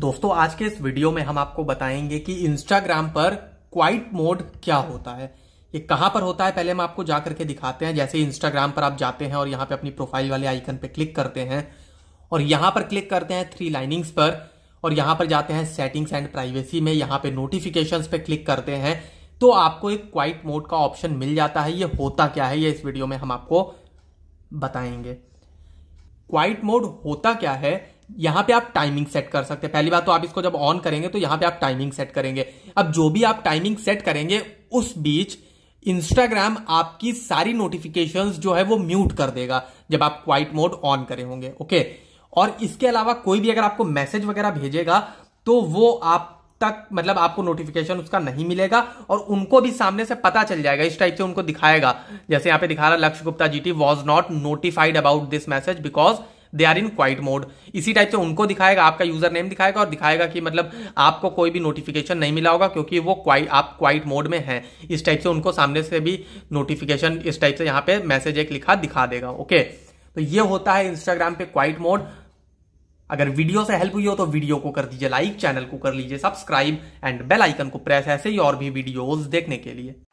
दोस्तों आज के इस वीडियो में हम आपको बताएंगे कि इंस्टाग्राम पर क्वाइट मोड क्या होता है ये कहां पर होता है पहले हम आपको जाकर के दिखाते हैं जैसे इंस्टाग्राम पर आप जाते हैं और यहां पे अपनी प्रोफाइल वाले आइकन पे क्लिक करते हैं और यहां पर क्लिक करते हैं थ्री लाइनिंग्स पर और यहां पर जाते हैं सेटिंग्स एंड प्राइवेसी में यहां पर नोटिफिकेशन पे क्लिक करते हैं तो आपको एक क्वाइट मोड का ऑप्शन मिल जाता है ये होता क्या है ये इस वीडियो में हम आपको बताएंगे क्वाइट मोड होता क्या है यहां पे आप टाइमिंग सेट कर सकते हैं पहली बात तो आप इसको जब ऑन करेंगे तो यहां पे आप टाइमिंग सेट करेंगे अब जो भी आप टाइमिंग सेट करेंगे उस बीच इंस्टाग्राम आपकी सारी नोटिफिकेशंस जो है वो म्यूट कर देगा जब आप क्वाइट मोड ऑन करे होंगे ओके और इसके अलावा कोई भी अगर आपको मैसेज वगैरह भेजेगा तो वो आप तक मतलब आपको नोटिफिकेशन उसका नहीं मिलेगा और उनको भी सामने से पता चल जाएगा इस टाइप से उनको दिखाएगा जैसे यहां पे दिखा रहा लक्ष्य गुप्ता जी टी was not notified about this message because they are in quiet mode इसी टाइप से उनको दिखाएगा आपका यूजर नेम दिखाएगा और दिखाएगा कि मतलब आपको कोई भी नोटिफिकेशन नहीं मिला होगा क्योंकि वो क्वाइट आप क्वाइट मोड में हैं इस टाइप से उनको सामने से भी नोटिफिकेशन इस टाइप से यहाँ पे मैसेज एक लिखा दिखा देगा ओके तो ये होता है इंस्टाग्राम पे क्वाइट मोड अगर वीडियो से हेल्प हुई हो तो वीडियो को कर दीजिए लाइक चैनल को कर लीजिए सब्सक्राइब एंड बेल आइकन को प्रेस ऐसे ही और भी वीडियोस देखने के लिए